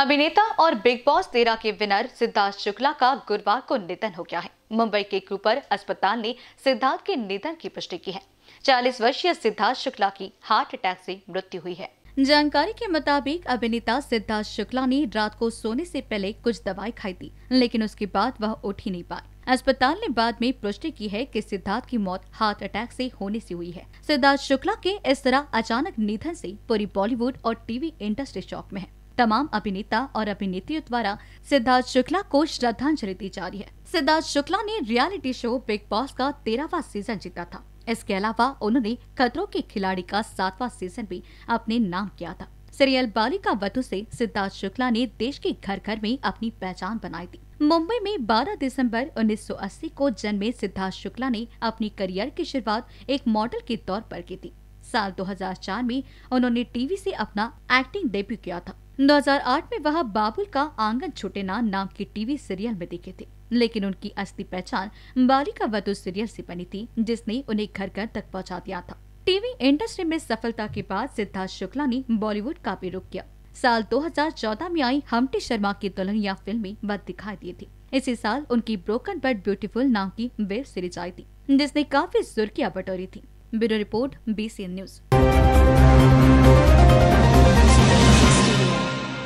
अभिनेता और big boss तेरह के विनर सिद्धार्थ शुक्ला का गुरुवार को निधन हो गया है मुंबई के कूपर अस्पताल ने सिद्धार्थ के निधन की पुष्टि की है 40 वर्षीय सिद्धार्थ शुक्ला की हार्ट अटैक से मृत्यु हुई है जानकारी के मुताबिक अभिनेता सिद्धार्थ शुक्ला ने रात को सोने से पहले कुछ दवाई खाई थी लेकिन उसके बाद वह उठ ही नहीं पाए अस्पताल ने बाद में पुष्टि की है कि सिद्धार्थ की मौत हार्ट अटैक से होने से हुई है सिद्धार्थ शुक्ला के इस तरह अचानक निधन से पूरी बॉलीवुड और टीवी इंडस्ट्री शॉक में है तमाम अभिनेता और अभिनेत्रियों द्वारा सिद्धार्थ शुक्ला को श्रद्धांजलि दी जा रही है सिद्धार्थ शुक्ला ने रियलिटी शो बिग बॉस का तेरहवा सीजन जीता था इसके अलावा उन्होंने खतरों के खिलाड़ी का सातवा सीजन भी अपने नाम किया था सीरियल बालिका वधु से सिद्धार्थ शुक्ला ने देश के घर घर में अपनी पहचान बनाई थी मुंबई में 12 दिसंबर 1980 को जन्मे सिद्धार्थ शुक्ला ने अपनी करियर की शुरुआत एक मॉडल के तौर पर की थी साल 2004 में उन्होंने टीवी से अपना एक्टिंग डेब्यू किया था 2008 में वह बाबुल का आंगन छुटेना नाम की टीवी सीरियल में दिखे थे लेकिन उनकी अस्थि पहचान बालिका वधु सीरियल से बनी थी जिसने उन्हें घर घर तक पहुंचा दिया था टीवी इंडस्ट्री में सफलता के बाद सिद्धार्थ शुक्ला ने बॉलीवुड का भी रुख किया साल 2014 में आई हमटी शर्मा की दुल्हनिया फिल्म में वह दिखाई दी थी इसी साल उनकी ब्रोकन बट ब्यूटीफुल नाम की वेब सीरीज आई थी जिसने काफी सुर्खिया बटोरी थी ब्यूरो रिपोर्ट बी न्यूज